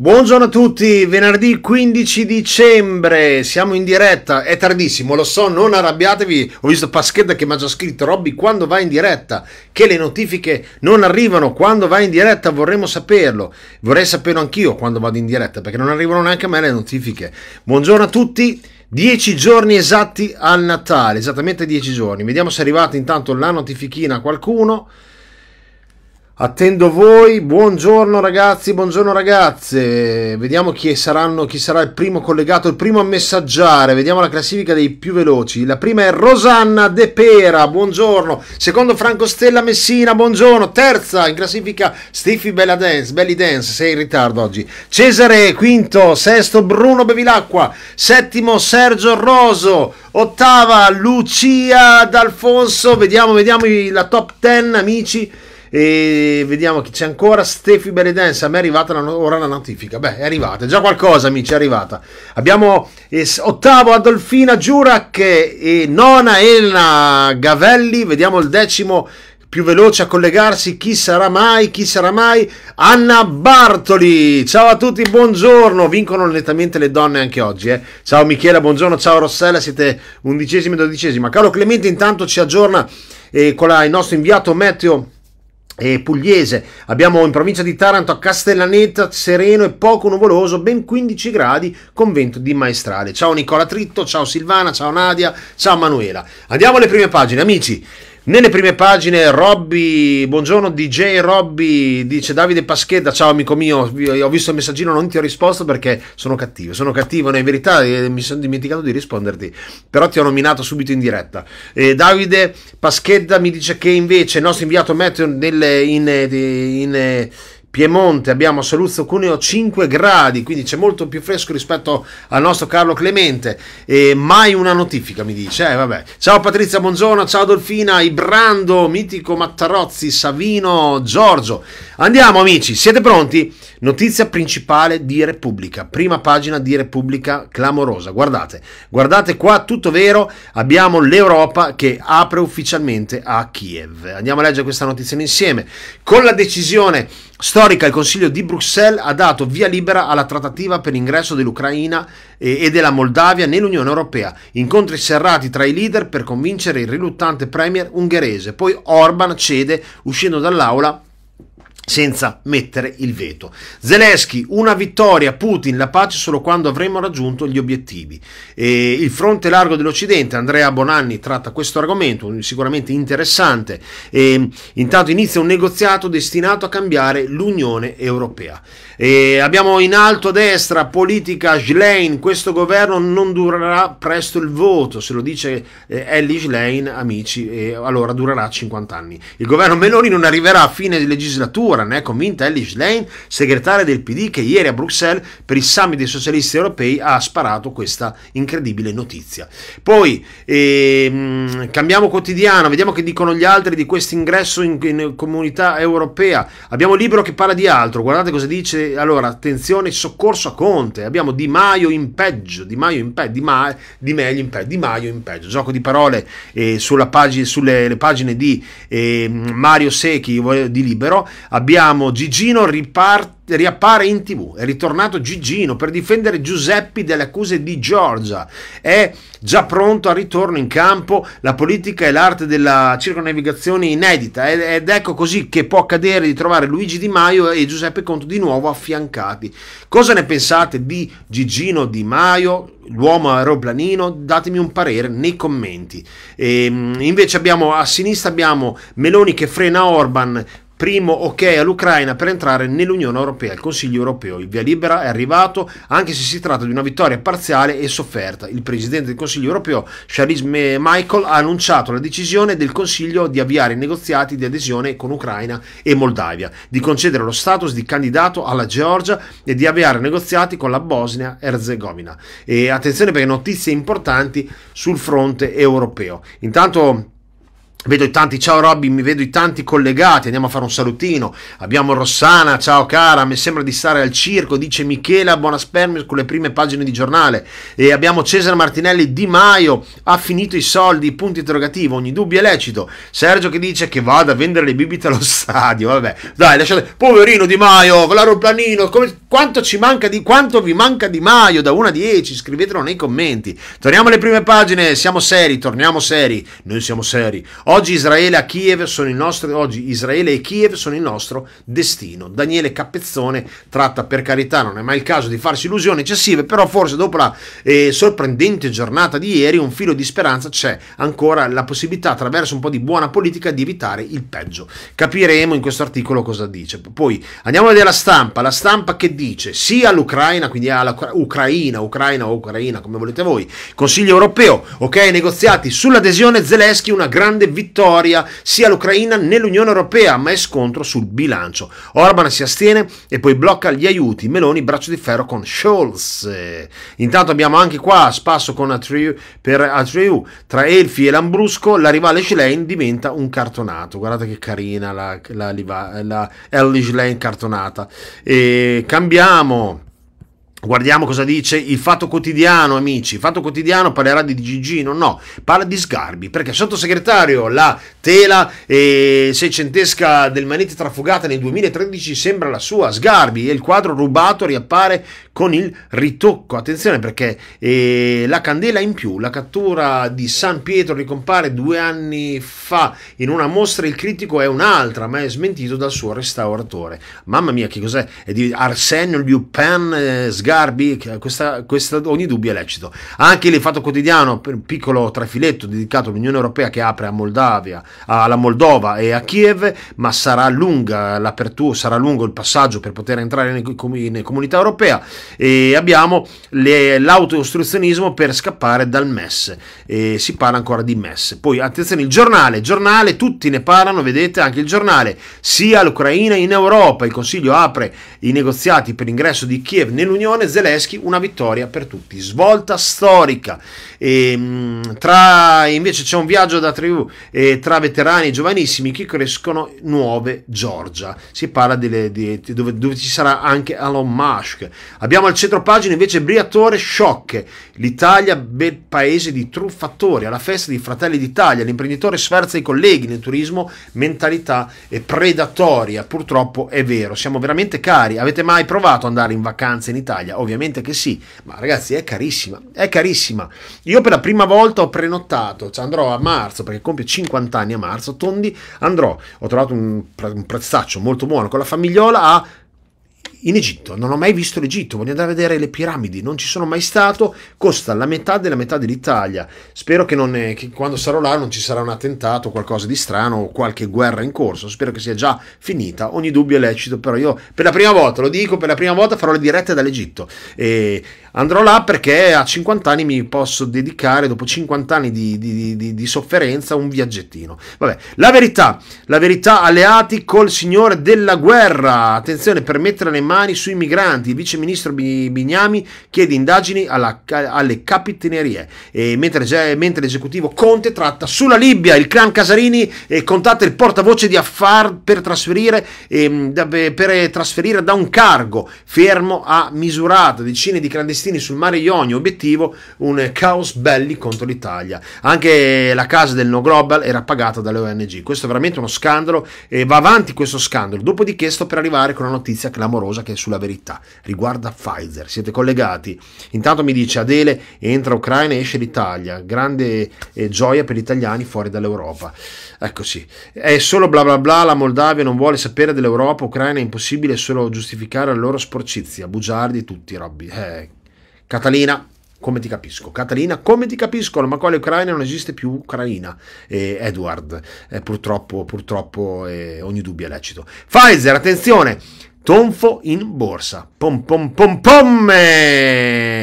Buongiorno a tutti, venerdì 15 dicembre, siamo in diretta, è tardissimo, lo so, non arrabbiatevi, ho visto Paschetta che mi ha già scritto, Robby quando va in diretta, che le notifiche non arrivano, quando va in diretta vorremmo saperlo, vorrei saperlo anch'io quando vado in diretta, perché non arrivano neanche a me le notifiche. Buongiorno a tutti, 10 giorni esatti al Natale, esattamente 10 giorni, vediamo se è arrivata intanto la notifichina a qualcuno. Attendo voi, buongiorno ragazzi, buongiorno ragazze, vediamo chi, saranno, chi sarà il primo collegato, il primo a messaggiare, vediamo la classifica dei più veloci, la prima è Rosanna De Pera, buongiorno, secondo Franco Stella Messina, buongiorno, terza in classifica Stiffy Bella Dance, Belly Dance, sei in ritardo oggi, Cesare quinto, sesto Bruno Bevilacqua, settimo Sergio Roso, ottava Lucia D'Alfonso, vediamo, vediamo la top 10 amici, e vediamo chi c'è ancora. Stefi Beredense, a me è arrivata la no- ora la notifica. Beh, è arrivata, è già qualcosa, amici, è arrivata. Abbiamo eh, ottavo Adolfina Giurac e nona Elena Gavelli. Vediamo il decimo più veloce a collegarsi, chi sarà mai, chi sarà mai, Anna Bartoli. Ciao a tutti, buongiorno. Vincono nettamente le donne anche oggi. Eh. Ciao Michela, buongiorno, ciao Rossella, siete undicesima e dodicesima. Carlo Clemente intanto ci aggiorna eh, con la, il nostro inviato Matteo e pugliese. Abbiamo in provincia di Taranto a Castellaneta sereno e poco nuvoloso, ben 15 gradi con vento di maestrale. Ciao Nicola Tritto, ciao Silvana, ciao Nadia, ciao Manuela. Andiamo alle prime pagine, amici. Nelle prime pagine, Robby, buongiorno DJ Robby, dice Davide Paschetta, ciao amico mio, eh, ho visto il messaggino, non ti ho risposto perché sono cattivo, sono cattivo, no, in verità mi sono dimenticato di risponderti, però ti ho nominato subito in diretta. E Davide Paschetta mi dice che invece il nostro inviato Matt in, eh, in, in eh, Piemonte abbiamo Saluzzo Cuneo 5 gradi, quindi c'è molto più fresco rispetto al nostro Carlo Clemente. E mai una notifica mi dice, eh, vabbè. Ciao Patrizia, buongiorno, ciao Dolfina, Ibrando, Mitico Mattarozzi, Savino, Giorgio. Andiamo amici, siete pronti? Notizia principale di Repubblica, prima pagina di Repubblica clamorosa. Guardate, guardate qua, tutto vero, abbiamo l'Europa che apre ufficialmente a Kiev. Andiamo a leggere questa notizia insieme. Con la decisione storica, il Consiglio di Bruxelles ha dato via libera alla trattativa per l'ingresso dell'Ucraina eh, e della Moldavia nell'Unione Europea. Incontri serrati tra i leader per convincere il riluttante premier ungherese. Poi Orban cede uscendo dall'aula senza mettere il veto. Zelensky, una vittoria, Putin, la pace solo quando avremo raggiunto gli obiettivi. E il fronte largo dell'Occidente, Andrea Bonanni tratta questo argomento, sicuramente interessante. E intanto inizia un negoziato destinato a cambiare l'Unione Europea. E abbiamo in alto a destra politica Schlein, questo governo non durerà presto il voto, se lo dice eh, Ellie Schlein, amici, allora durerà 50 anni. Il governo Meloni non arriverà a fine legislatura, ancora ne è convinta Ellis Lane, segretaria del PD, che ieri a Bruxelles per il summit dei socialisti europei ha sparato questa incredibile notizia. Poi ehm, cambiamo quotidiano, vediamo che dicono gli altri di questo ingresso in, in, comunità europea. Abbiamo un libro che parla di altro, guardate cosa dice. Allora, attenzione, soccorso a Conte. Abbiamo Di Maio in peggio, Di Maio in peggio, Di, Ma, di meglio in peggio, Di Maio in peggio. Gioco di parole eh, pag- sulle pagine di eh, Mario Secchi di Libero. Abbiamo abbiamo Gigino riparte, riappare in tv, è ritornato Gigino per difendere Giuseppi dalle accuse di Giorgia, è già pronto al ritorno in campo, la politica è l'arte della circonnavigazione inedita ed, ed ecco così che può accadere di trovare Luigi Di Maio e Giuseppe Conte di nuovo affiancati. Cosa ne pensate di Gigino Di Maio? l'uomo aeroplanino, datemi un parere nei commenti. E, ehm, invece abbiamo a sinistra abbiamo Meloni che frena Orban primo ok all'Ucraina per entrare nell'Unione Europea. Il Consiglio Europeo, il via libera è arrivato, anche se si tratta di una vittoria parziale e sofferta. Il Presidente del Consiglio Europeo, Charles Michael, ha annunciato la decisione del Consiglio di avviare i negoziati di adesione con Ucraina e Moldavia, di concedere lo status di candidato alla Georgia e di avviare negoziati con la Bosnia-Herzegovina. E attenzione perché notizie importanti sul fronte europeo. Intanto Vedo i tanti, ciao Robby, mi vedo i tanti collegati, andiamo a fare un salutino. Abbiamo Rossana, ciao cara, mi sembra di stare al circo, dice Michela, buona spermio con le prime pagine di giornale. E abbiamo Cesare Martinelli, Di Maio, ha finito i soldi, punto interrogativo, ogni dubbio è lecito. Sergio che dice che vada a vendere le bibite allo stadio, vabbè. Dai, lasciate, poverino Di Maio, con l'aeroplanino, come... quanto ci manca di, quanto vi manca Di Maio da 1 a 10? Scrivetelo nei commenti. Torniamo alle prime pagine, siamo seri, torniamo seri, noi siamo seri. Oggi Israele, nostro, oggi Israele, e Kiev sono il nostro destino. Daniele Capezzone tratta per carità, non è mai il caso di farsi illusioni eccessive, però forse dopo la eh, sorprendente giornata di ieri un filo di speranza c'è ancora la possibilità attraverso un po' di buona politica di evitare il peggio. Capiremo in questo articolo cosa dice. Poi andiamo a vedere la stampa, la stampa che dice sia all'Ucraina, quindi all'Ucraina, Ucraina o Ucraina come volete voi, Consiglio europeo, ok, negoziati sull'adesione Zelensky una grande vittoria vittoria sia l'Ucraina né l'Unione Europea, ma è scontro sul bilancio. Orban si astiene e poi blocca gli aiuti. Meloni braccio di ferro con Scholz. Intanto abbiamo anche qua spasso con Atriu, per Atriu. Tra Elfi e Lambrusco la rivale Schlein diventa un cartonato. Guardate che carina la, la, la, la Ellie Schlein cartonata. E cambiamo Guardiamo cosa dice il Fatto Quotidiano, amici. Il Fatto Quotidiano parlerà di Gigino, no, parla di Sgarbi, perché sottosegretario, la tela eh, seicentesca del Manetti trafugata nel 2013 sembra la sua, Sgarbi, e il quadro rubato riappare con il ritocco. Attenzione perché eh, la candela in più, la cattura di San Pietro ricompare due anni fa in una mostra, il critico è un'altra, ma è smentito dal suo restauratore. Mamma mia, che cos'è? È di Arsenio Lupin eh, Sgarbi Sgarbi, questa, questa, ogni dubbio è lecito. Anche il fatto quotidiano, per un piccolo trafiletto dedicato all'Unione Europea che apre a Moldavia, alla Moldova e a Kiev, ma sarà, lunga l'apertura, sarà lungo il passaggio per poter entrare in, in comunità europea. E abbiamo le, lauto per scappare dal MES. E si parla ancora di MES. Poi attenzione, il giornale, giornale, tutti ne parlano, vedete anche il giornale, sia l'Ucraina in Europa, il Consiglio apre i negoziati per l'ingresso di Kiev nell'Unione Nazione, Zelensky una vittoria per tutti, svolta storica. E, ehm, tra, invece c'è un viaggio da tribù eh, tra veterani e giovanissimi che crescono nuove Georgia. Si parla delle, di, di, dove, dove, ci sarà anche Elon Musk. Abbiamo al centro pagina invece Briatore Shock, l'Italia, bel paese di truffatori, alla festa dei Fratelli d'Italia, l'imprenditore sferza i colleghi nel turismo, mentalità predatoria. Purtroppo è vero, siamo veramente cari. Avete mai provato ad andare in vacanza in Italia? Italia? Ovviamente che sì, ma ragazzi è carissima, è carissima. Io per la prima volta ho prenotato, cioè andrò a marzo perché compio 50 anni a marzo, Tondi, andrò, ho trovato un, un prezzaccio molto buono con la famigliola a in Egitto, non ho mai visto l'Egitto, voglio andare a vedere le piramidi, non ci sono mai stato, costa la metà della metà dell'Italia, spero che, non, che quando sarò là non ci sarà un attentato, qualcosa di strano o qualche guerra in corso, spero che sia già finita, ogni dubbio è lecito, però io per la prima volta, lo dico, per la prima volta farò le dirette dall'Egitto e andrò là perché a 50 anni mi posso dedicare, dopo 50 anni di, di, di, di sofferenza, un viaggettino. Vabbè, la verità, la verità alleati col signore della guerra, attenzione per mettere in mani sui migranti. Il viceministro Bignami chiede indagini alla, alle capitanerie, mentre, mentre, l'esecutivo Conte tratta sulla Libia. Il clan Casarini eh, contatta il portavoce di Affar per trasferire, ehm, per eh, trasferire da un cargo fermo a Misurata decine di clandestini sul mare Ionio. Obiettivo un caos belli contro l'Italia. Anche la casa del No Global era pagata dalle ONG. Questo è veramente uno scandalo e eh, va avanti questo scandalo. Dopodiché sto per arrivare con una notizia clamorosa cosa che è sulla verità, riguarda Pfizer. Siete collegati. Intanto mi dice Adele, entra Ucraina e esce l'Italia. Grande eh, gioia per gli italiani fuori dall'Europa. Ecco sì, è solo bla bla bla, la Moldavia non vuole sapere dell'Europa, Ucraina è impossibile solo giustificare la loro sporcizia, bugiardi tutti, Robby. Eh, Catalina, come ti capisco? Catalina, come ti capisco? Ma Macaulay Ucraina non esiste più Ucraina, eh, Edward. Eh, purtroppo, purtroppo eh, ogni dubbio è lecito. Pfizer, attenzione! Tonfo in borsa. Pom pom pom pom!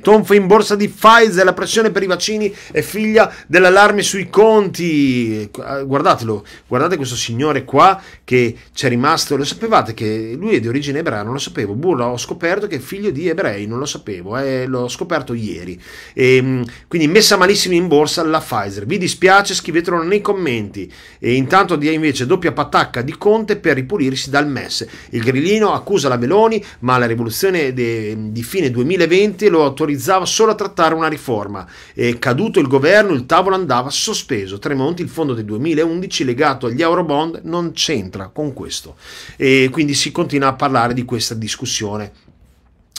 Tonfo in borsa di Pfizer, la pressione per i vaccini è figlia dell'allarme sui conti. Ah, guardatelo, guardate questo signore qua che c'è rimasto, lo sapevate che lui è di origine ebrea, non lo sapevo. Burla, ho scoperto che è figlio di ebrei, non lo sapevo, eh, l'ho scoperto ieri. E, ehm, quindi messa malissimo in borsa la Pfizer. Vi dispiace, scrivetelo nei commenti. E intanto dia invece doppia patacca di Conte per ripulirsi dal MES. Il grillino ha accusa la Meloni, ma la rivoluzione de, di fine 2020 lo autorizzava solo a trattare una riforma. E caduto il governo, il tavolo andava sospeso. Tremonti, il fondo del 2011 legato agli eurobond, non c'entra con questo. E quindi si continua a parlare di questa discussione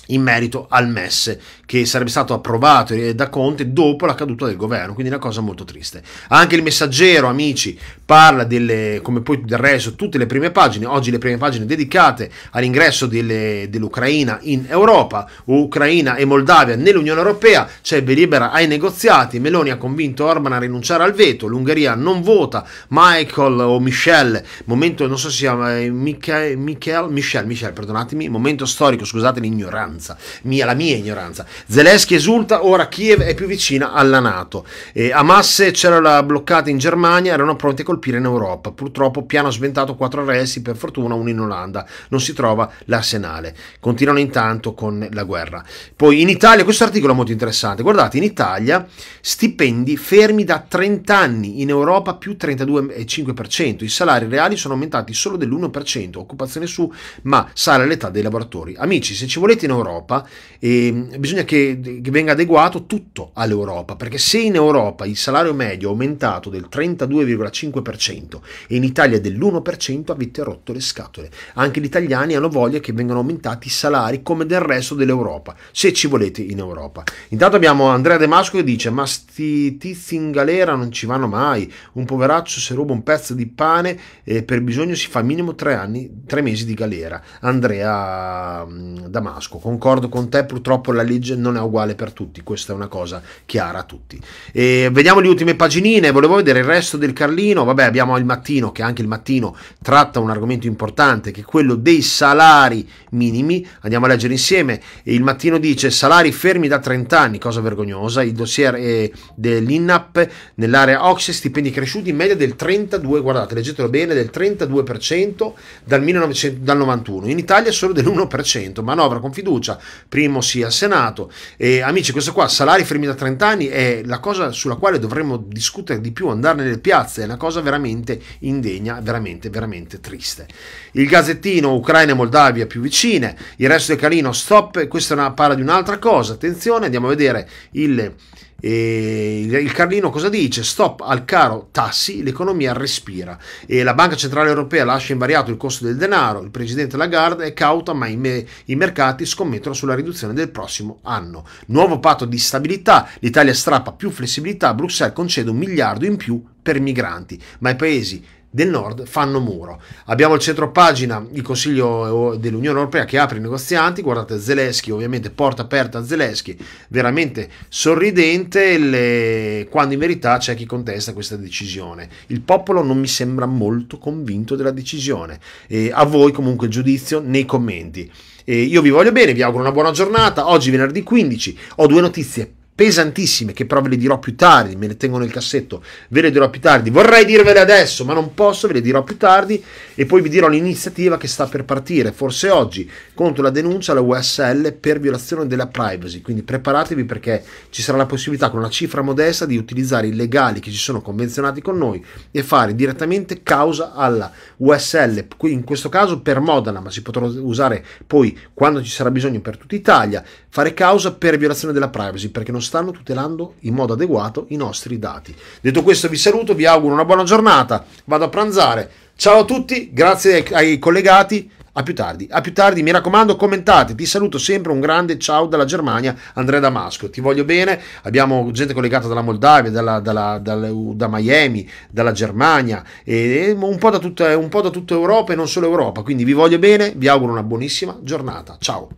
in merito al MES che sarebbe stato approvato eh, da Conte dopo la caduta del governo, quindi una cosa molto triste. Anche il messaggero, amici, parla delle, come poi del resto, tutte le prime pagine, oggi le prime pagine dedicate all'ingresso dell'Ucraina in Europa, Ucraina e Moldavia nell'Unione Europea, c'è cioè libera ai negoziati, Meloni ha convinto Orban a rinunciare al veto, l'Ungheria non vota, Michael o Michel, momento, non so se si chiama, eh, Michael, Michel, Michel, perdonatemi, momento storico, scusate l'ignoranza ignoranza, mia, la mia ignoranza. Zelensky esulta, ora Kiev è più vicina alla Nato. E Hamas c'era la bloccata in Germania, erano pronti a colpire in Europa. Purtroppo piano sventato quattro arresti, per fortuna uno in Olanda. Non si trova l'arsenale. Continuano intanto con la guerra. Poi in Italia, questo articolo è molto interessante, guardate, in Italia stipendi fermi da 30 anni, in Europa più 32,5%, i salari reali sono aumentati solo dell'1%, occupazione su, ma sale l'età dei lavoratori. Amici, se ci volete in Europa, Europa e ehm, bisogna che, venga adeguato tutto all'Europa, perché se in Europa il salario medio è aumentato del 32,5% e in Italia dell'1%, avete rotto le scatole. Anche gli italiani hanno voglia che vengano aumentati i salari come del resto dell'Europa, se ci volete in Europa. Intanto abbiamo Andrea De Masco che dice ma sti tizi in galera non ci vanno mai, un poveraccio se ruba un pezzo di pane eh, per bisogno si fa minimo tre anni, tre mesi di galera. Andrea mm, Damasco, concordo con te, purtroppo la legge non è uguale per tutti, questa è una cosa chiara a tutti. E vediamo le ultime paginine, volevo vedere il resto del Carlino, vabbè abbiamo il mattino che anche il mattino tratta un argomento importante che è quello dei salari minimi, andiamo a leggere insieme, il mattino dice salari fermi da 30 anni, cosa vergognosa, il dossier eh, dell'INAP nell'area Oxe, stipendi cresciuti in media del 32, guardate, leggetelo bene, del 32% dal, 1900, dal 91, in Italia solo dell'1%, manovra con fiducia fiducia, primo sì al Senato. E, amici, questo qua, salari fermi da 30 anni, è la cosa sulla quale dovremmo discutere di più, andare nelle piazze, è una cosa veramente indegna, veramente, veramente triste. Il Gazzettino, Ucraina e Moldavia più vicine, il resto del Calino, stop, questa è una, parla di un'altra cosa, attenzione, andiamo a vedere il e il Carlino cosa dice? Stop al caro tassi, l'economia respira. E la Banca Centrale Europea lascia invariato il costo del denaro, il presidente Lagarde è cauta ma i, me i mercati scommettono sulla riduzione del prossimo anno. Nuovo patto di stabilità, l'Italia strappa più flessibilità, Bruxelles concede un miliardo in più per migranti, ma i paesi del nord fanno muro. Abbiamo il centro pagina, il Consiglio dell'Unione Europea che apre i negozianti, guardate Zelensky ovviamente porta aperta a Zelensky, veramente sorridente, le... quando in verità c'è chi contesta questa decisione. Il popolo non mi sembra molto convinto della decisione, e a voi comunque il giudizio nei commenti. E io vi voglio bene, vi auguro una buona giornata, oggi venerdì 15 ho due notizie pesantissime che però ve le dirò più tardi, me le tengo nel cassetto, ve le dirò più tardi, vorrei dirvele adesso ma non posso, ve le dirò più tardi e poi vi dirò l'iniziativa che sta per partire, forse oggi, contro la denuncia alla USL per violazione della privacy, quindi preparatevi perché ci sarà la possibilità con una cifra modesta di utilizzare i legali che ci sono convenzionati con noi e fare direttamente causa alla USL, in questo caso per Modena, ma si potrà usare poi quando ci sarà bisogno per tutta Italia, fare causa per violazione della privacy perché non stanno tutelando in modo adeguato i nostri dati. Detto questo vi saluto, vi auguro una buona giornata, vado a pranzare. Ciao a tutti, grazie ai, ai collegati, a più tardi. A più tardi, mi raccomando, commentate. Ti saluto sempre. Un grande ciao dalla Germania, Andrea Damasco. Ti voglio bene. Abbiamo gente collegata dalla Moldavia, dalla, dalla, dalla, da Miami, dalla Germania, e un, po da tutta, un po' da tutta Europa e non solo Europa. Quindi vi voglio bene. Vi auguro una buonissima giornata. Ciao.